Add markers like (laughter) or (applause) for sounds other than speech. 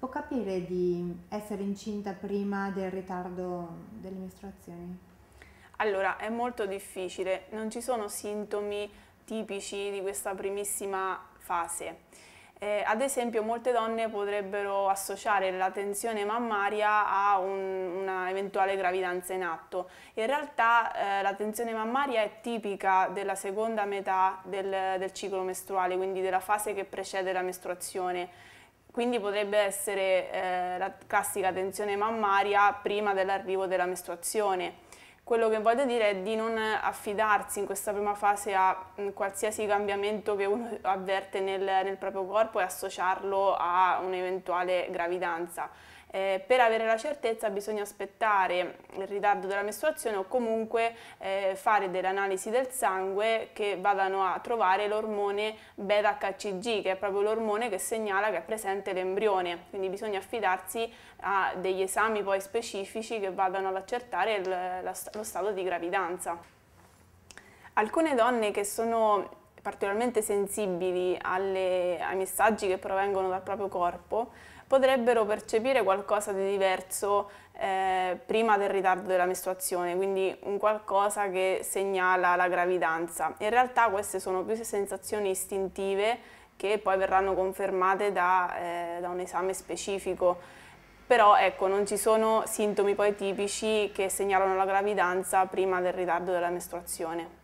può capire di essere incinta prima del ritardo delle mestruazioni? Allora, è molto difficile, non ci sono sintomi tipici di questa primissima fase. Eh, ad esempio molte donne potrebbero associare la tensione mammaria a un, una eventuale gravidanza in atto. In realtà eh, la tensione mammaria è tipica della seconda metà del, del ciclo mestruale, quindi della fase che precede la mestruazione quindi potrebbe essere eh, la classica tensione mammaria prima dell'arrivo della mestruazione. Quello che voglio dire è di non affidarsi in questa prima fase a mm, qualsiasi cambiamento che uno (laughs) avverte nel, nel proprio corpo e associarlo a un'eventuale gravidanza eh, per avere la certezza bisogna aspettare il ritardo della mestruazione o comunque eh, fare delle analisi del sangue che vadano a trovare l'ormone beta-HCG, che è proprio l'ormone che segnala che è presente l'embrione. Quindi bisogna affidarsi a degli esami poi specifici che vadano ad accertare il, lo stato di gravidanza. Alcune donne che sono particolarmente sensibili alle, ai messaggi che provengono dal proprio corpo, potrebbero percepire qualcosa di diverso eh, prima del ritardo della mestruazione, quindi un qualcosa che segnala la gravidanza. In realtà queste sono più sensazioni istintive che poi verranno confermate da, eh, da un esame specifico. Però ecco, non ci sono sintomi poi tipici che segnalano la gravidanza prima del ritardo della mestruazione.